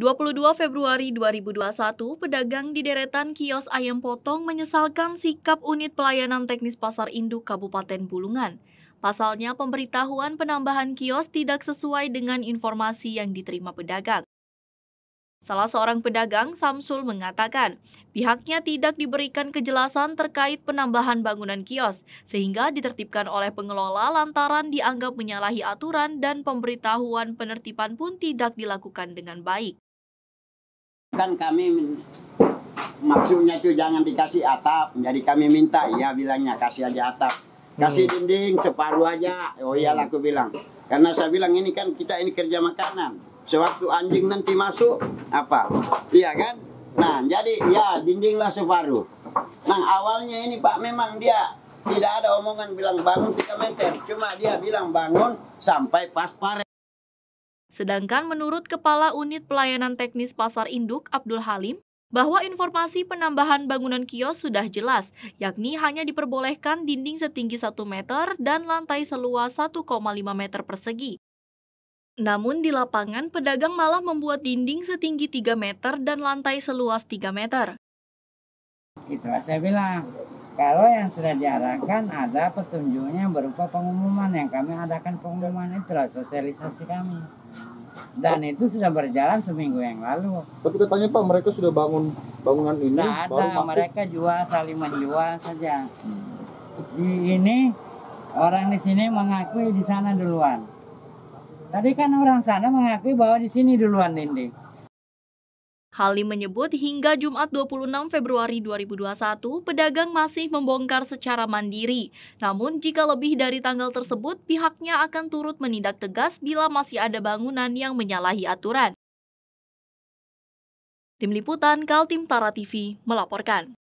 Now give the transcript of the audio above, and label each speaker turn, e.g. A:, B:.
A: 22 Februari 2021, pedagang di deretan kios ayam potong menyesalkan sikap unit pelayanan teknis pasar induk Kabupaten Bulungan. Pasalnya, pemberitahuan penambahan kios tidak sesuai dengan informasi yang diterima pedagang. Salah seorang pedagang, Samsul, mengatakan pihaknya tidak diberikan kejelasan terkait penambahan bangunan kios, sehingga ditertibkan oleh pengelola lantaran dianggap menyalahi aturan dan pemberitahuan penertiban pun tidak dilakukan dengan baik
B: kan kami maksudnya itu jangan dikasih atap jadi kami minta ya bilangnya kasih aja atap kasih hmm. dinding separuh aja oh iyalah aku bilang karena saya bilang ini kan kita ini kerja makanan sewaktu anjing nanti masuk apa iya kan nah jadi ya dindinglah separuh nah awalnya ini pak memang dia tidak ada omongan bilang bangun 3 meter cuma dia bilang bangun sampai pas pare
A: Sedangkan menurut Kepala Unit Pelayanan Teknis Pasar Induk Abdul Halim, bahwa informasi penambahan bangunan kios sudah jelas, yakni hanya diperbolehkan dinding setinggi 1 meter dan lantai seluas 1,5 meter persegi. Namun di lapangan, pedagang malah membuat dinding setinggi 3 meter dan lantai seluas 3 meter.
C: Itu saya bilang, kalau yang sudah diarahkan ada petunjuknya berupa pengumuman yang kami adakan pengumuman itulah sosialisasi kami. Dan itu sudah berjalan seminggu yang lalu. Tapi katanya Pak mereka sudah bangun bangunan ini. Tidak ada, baru mereka jual saling menjual saja. Di ini orang di sini mengakui di sana duluan. Tadi kan orang sana mengakui bahwa di sini duluan dinding. Halim menyebut
A: hingga Jumat 26 Februari 2021, pedagang masih membongkar secara mandiri. Namun jika lebih dari tanggal tersebut, pihaknya akan turut menindak tegas bila masih ada bangunan yang menyalahi aturan. Tim Liputan Kaltim Tara TV melaporkan.